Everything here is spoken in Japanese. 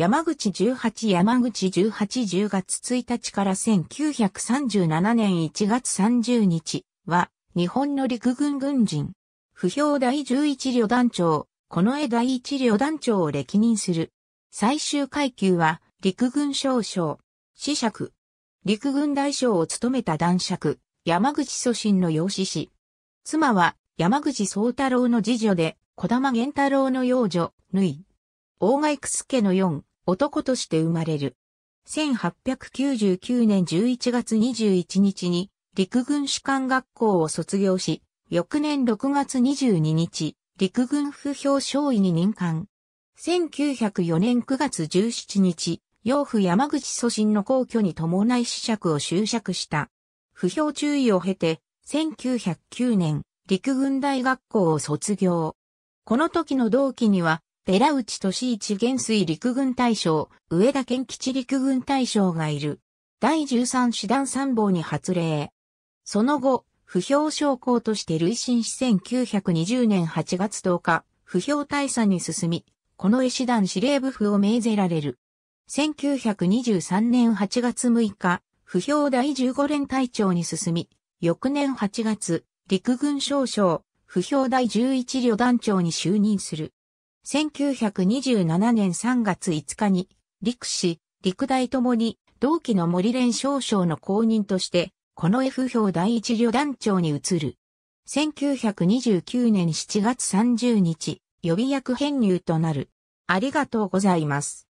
山口18山口18 10月1日から1937年1月30日は日本の陸軍軍人、不評第11旅団長、この絵第1旅団長を歴任する。最終階級は陸軍少将、死爵、陸軍大将を務めた男爵、山口祖神の養子氏。妻は山口宗太郎の次女で、小玉玄太郎の養女、縫い。大く楠けの四、男として生まれる。1899年11月21日に陸軍士官学校を卒業し、翌年6月22日、陸軍不評少尉に任官。1904年9月17日、養父山口祖神の皇居に伴い死釈を就職した。不評注意を経て、1909年、陸軍大学校を卒業。この時の同期には、寺内俊一元帥陸軍大将、上田健吉陸軍大将がいる。第13師団参謀に発令。その後、不評将校として累進し1920年8月10日、不評大佐に進み、この絵師団司令部府を命ぜられる。1923年8月6日、不評第15連隊長に進み、翌年8月、陸軍少将、不評第11旅団長に就任する。1927年3月5日に、陸士、陸大ともに、同期の森連少将の後任として、この F 表第一旅団長に移る。1929年7月30日、予備役編入となる。ありがとうございます。